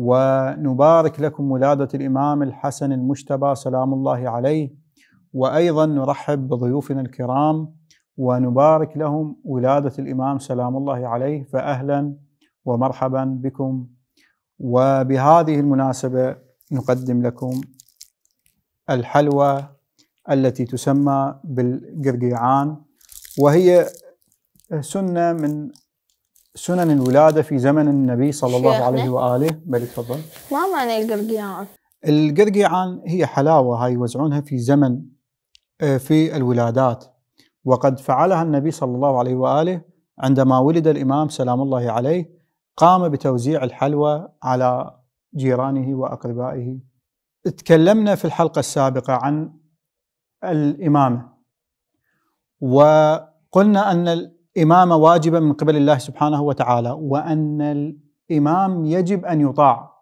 ونبارك لكم ولادة الإمام الحسن المجتبى سلام الله عليه وأيضا نرحب بضيوفنا الكرام ونبارك لهم ولادة الإمام سلام الله عليه فأهلا ومرحبا بكم وبهذه المناسبة نقدم لكم الحلوى التي تسمى بالقرقيعان وهي سنة من سنن الولادة في زمن النبي صلى الله عليه وآله بل تفضل ما معنى القرقيعان؟ القرقيعان هي حلاوة هاي يوزعونها في زمن آه، في الولادات وقد فعلها النبي صلى الله عليه وآله عندما ولد الإمام سلام الله عليه قام بتوزيع الحلوى على جيرانه وأقربائه تكلمنا في الحلقة السابقة عن الإمامة وقلنا أن إمامة واجبة من قبل الله سبحانه وتعالى وأن الإمام يجب أن يطاع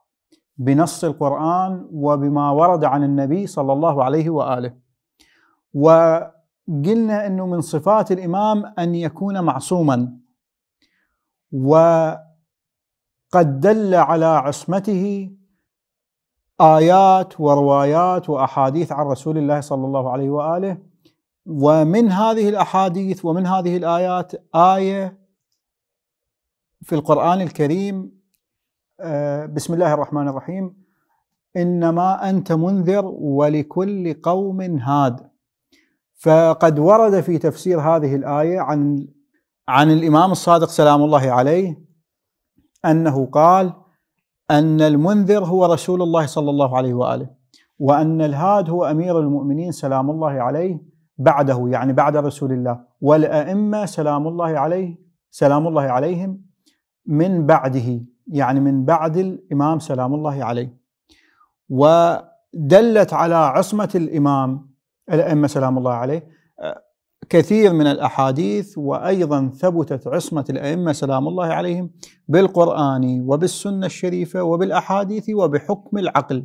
بنص القرآن وبما ورد عن النبي صلى الله عليه وآله وقلنا أنه من صفات الإمام أن يكون معصوما وقد دل على عصمته آيات وروايات وأحاديث عن رسول الله صلى الله عليه وآله ومن هذه الاحاديث ومن هذه الايات ايه في القران الكريم آه، بسم الله الرحمن الرحيم انما انت منذر ولكل قوم هاد فقد ورد في تفسير هذه الايه عن عن الامام الصادق سلام الله عليه انه قال ان المنذر هو رسول الله صلى الله عليه واله وان الهاد هو امير المؤمنين سلام الله عليه بعده يعني بعد رسول الله والأئمة سلام الله عليه سلام الله عليهم من بعده يعني من بعد الإمام سلام الله عليه ودلت على عصمة الإمام الأئمة سلام الله عليه كثير من الأحاديث وأيضا ثبتت عصمة الأئمة سلام الله عليهم بالقرآن وبالسنة الشريفة وبالأحاديث وبحكم العقل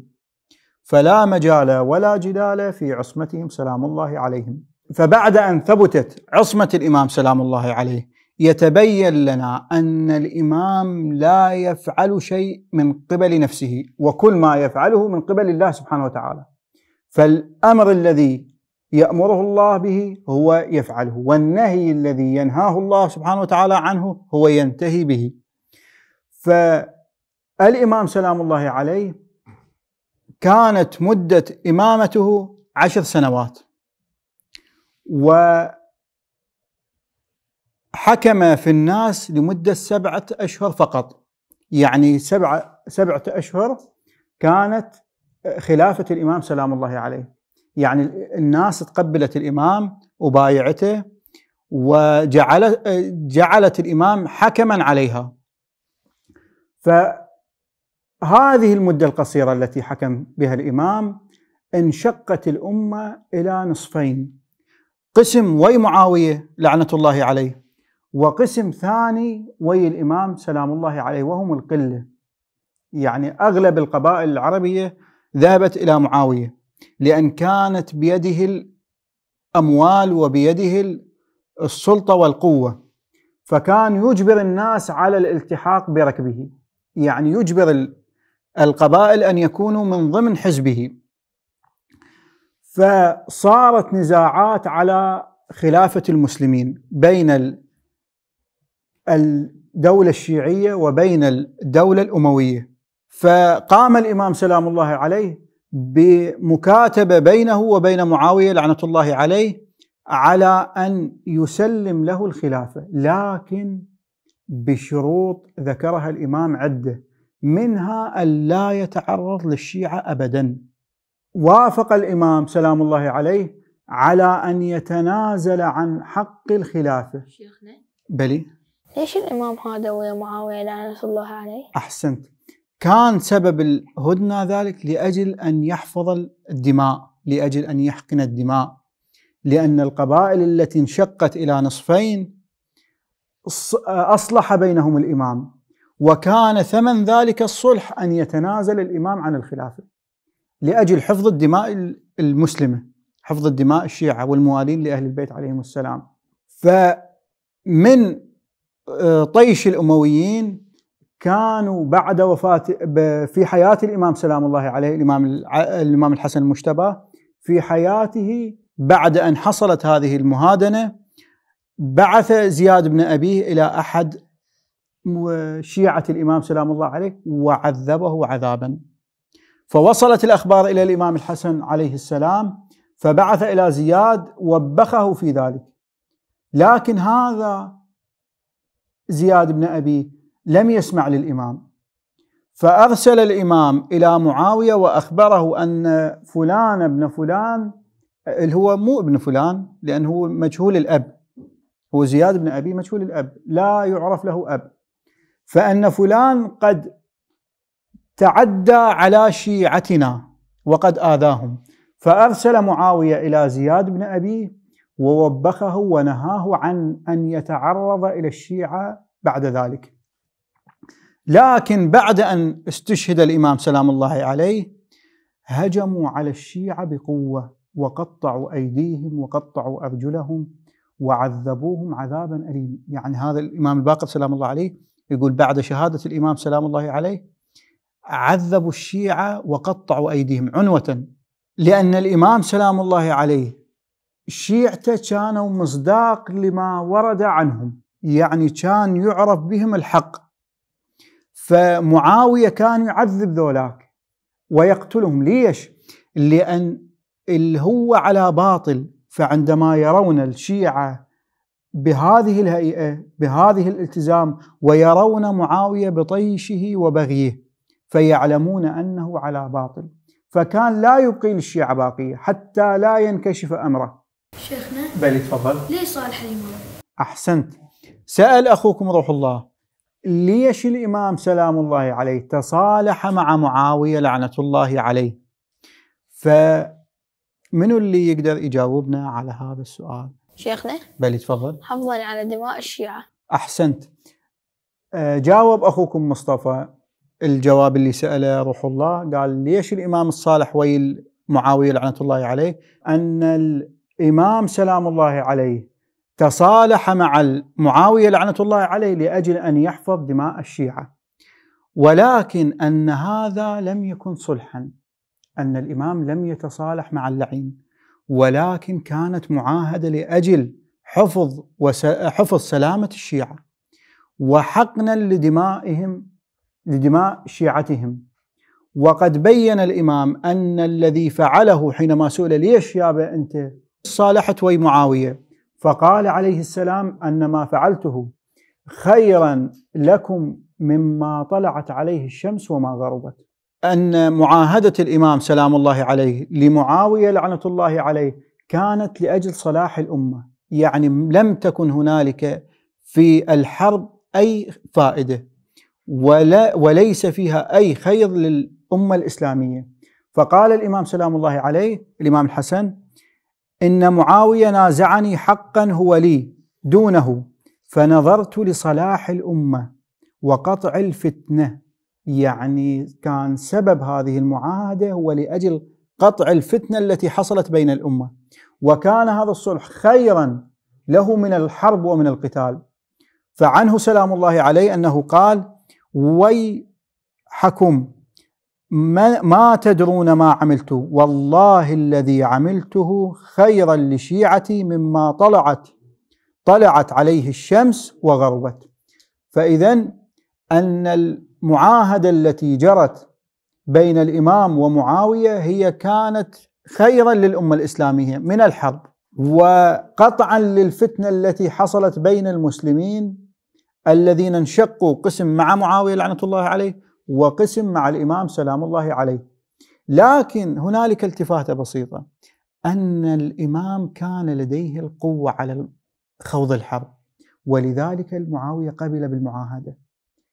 فلا مجال ولا جدال في عصمتهم سلام الله عليهم فبعد ان ثبتت عصمه الامام سلام الله عليه يتبين لنا ان الامام لا يفعل شيء من قبل نفسه وكل ما يفعله من قبل الله سبحانه وتعالى فالامر الذي يامره الله به هو يفعله والنهي الذي ينهاه الله سبحانه وتعالى عنه هو ينتهي به فالامام سلام الله عليه كانت مدة إمامته عشر سنوات وحكم في الناس لمدة سبعة أشهر فقط يعني سبعة, سبعة أشهر كانت خلافة الإمام سلام الله عليه يعني الناس تقبلت الإمام وبايعته وجعلت جعلت الإمام حكما عليها ف هذه المدة القصيرة التي حكم بها الإمام انشقت الأمة إلى نصفين قسم وي معاوية لعنة الله عليه وقسم ثاني وي الإمام سلام الله عليه وهم القلة يعني أغلب القبائل العربية ذهبت إلى معاوية لأن كانت بيده الأموال وبيده السلطة والقوة فكان يجبر الناس على الالتحاق بركبه يعني يجبر القبائل أن يكونوا من ضمن حزبه فصارت نزاعات على خلافة المسلمين بين الدولة الشيعية وبين الدولة الأموية فقام الإمام سلام الله عليه بمكاتبة بينه وبين معاوية لعنة الله عليه على أن يسلم له الخلافة لكن بشروط ذكرها الإمام عدة منها ان لا يتعرض للشيعة أبدا وافق الإمام سلام الله عليه على أن يتنازل عن حق الخلافة شيخنا بلي ليش الإمام هذا ويا معاوية لعنة الله عليه أحسنت كان سبب الهدنة ذلك لأجل أن يحفظ الدماء لأجل أن يحقن الدماء لأن القبائل التي انشقت إلى نصفين أصلح بينهم الإمام وكان ثمن ذلك الصلح أن يتنازل الإمام عن الخلافة لأجل حفظ الدماء المسلمة حفظ الدماء الشيعة والموالين لأهل البيت عليهم السلام فمن آه، طيش الأمويين كانوا بعد وفاة في حياة الإمام سلام الله عليه الإمام الإمام الحسن المجتبى في حياته بعد أن حصلت هذه المهادنة بعث زياد بن أبيه إلى أحد شيعة الإمام سلام الله عليه وعذبه عذابا فوصلت الأخبار إلى الإمام الحسن عليه السلام فبعث إلى زياد وبخه في ذلك لكن هذا زياد بن أبي لم يسمع للإمام فأرسل الإمام إلى معاوية وأخبره أن فلان ابن فلان اللي هو مو ابن فلان لأنه هو مجهول الأب هو زياد بن أبي مجهول الأب لا يعرف له أب فان فلان قد تعدى على شيعتنا وقد اذاهم فارسل معاويه الى زياد بن ابيه ووبخه ونهاه عن ان يتعرض الى الشيعه بعد ذلك. لكن بعد ان استشهد الامام سلام الله عليه هجموا على الشيعه بقوه وقطعوا ايديهم وقطعوا ارجلهم وعذبوهم عذابا اليم يعني هذا الامام الباقر سلام الله عليه يقول بعد شهادة الإمام سلام الله عليه عذبوا الشيعة وقطعوا أيديهم عنوة لأن الإمام سلام الله عليه شيعته كانوا مصداق لما ورد عنهم يعني كان يعرف بهم الحق فمعاوية كان يعذب ذولاك ويقتلهم ليش؟ لأن اللي هو على باطل فعندما يرون الشيعة بهذه الهيئة بهذه الالتزام ويرون معاوية بطيشه وبغيه فيعلمون أنه على باطل فكان لا يبقي للشيعة باقية حتى لا ينكشف أمره شيخنا بل تفضل ليش صالح الإمام أحسنت سأل أخوكم روح الله ليش الإمام سلام الله عليه تصالح مع معاوية لعنة الله عليه فمن اللي يقدر يجاوبنا على هذا السؤال شيخنا بلي تفضل حفظا على دماء الشيعة أحسنت آه، جاوب أخوكم مصطفى الجواب اللي سأله روح الله قال ليش الإمام الصالح ويل معاوية لعنة الله عليه أن الإمام سلام الله عليه تصالح مع معاوية لعنة الله عليه لأجل أن يحفظ دماء الشيعة ولكن أن هذا لم يكن صلحا أن الإمام لم يتصالح مع اللعين ولكن كانت معاهده لاجل حفظ وس... حفظ سلامه الشيعه وحقنا لدمائهم لدماء شيعتهم وقد بين الامام ان الذي فعله حينما سئل ليش يابا انت صالحت وي معاويه فقال عليه السلام ان ما فعلته خيرا لكم مما طلعت عليه الشمس وما غربت أن معاهدة الإمام سلام الله عليه لمعاوية لعنة الله عليه كانت لأجل صلاح الأمة يعني لم تكن هنالك في الحرب أي فائدة ولا وليس فيها أي خير للأمة الإسلامية فقال الإمام سلام الله عليه الإمام الحسن إن معاوية نازعني حقا هو لي دونه فنظرت لصلاح الأمة وقطع الفتنة يعني كان سبب هذه المعاهده هو لاجل قطع الفتنه التي حصلت بين الامه وكان هذا الصلح خيرا له من الحرب ومن القتال فعنه سلام الله عليه انه قال ويحكم ما تدرون ما عملت والله الذي عملته خيرا لشيعتي مما طلعت طلعت عليه الشمس وغربت فاذا ان المعاهده التي جرت بين الامام ومعاويه هي كانت خيرا للامه الاسلاميه من الحرب وقطعا للفتنه التي حصلت بين المسلمين الذين انشقوا قسم مع معاويه لعنه الله عليه وقسم مع الامام سلام الله عليه لكن هنالك التفاته بسيطه ان الامام كان لديه القوه على خوض الحرب ولذلك المعاويه قبل بالمعاهده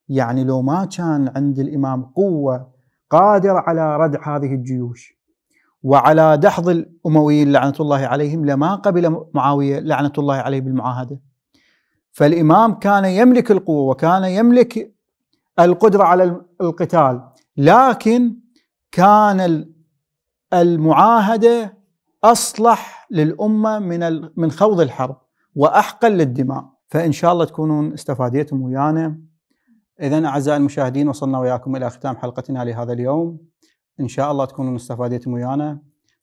يعني لو ما كان عند الإمام قوة قادرة على ردع هذه الجيوش وعلى دحض الأمويين لعنة الله عليهم لما قبل معاوية لعنة الله عليه بالمعاهدة فالإمام كان يملك القوة وكان يملك القدرة على القتال لكن كان المعاهدة أصلح للأمة من من خوض الحرب وأحقن للدماء فإن شاء الله تكونون استفاديتم ويانا إذا أعزائي المشاهدين وصلنا وياكم إلى ختام حلقتنا لهذا اليوم إن شاء الله تكونوا استفاديتم ويانا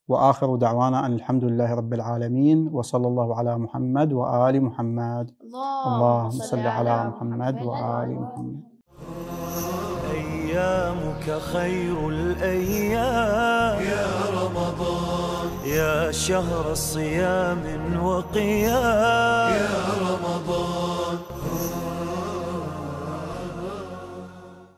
وآخر دعوانا أن الحمد لله رب العالمين وصلى الله على محمد وآل محمد اللهم صل على محمد وآل محمد أيامك خير الأيام يا رمضان يا شهر صيام وقيام يا رمضان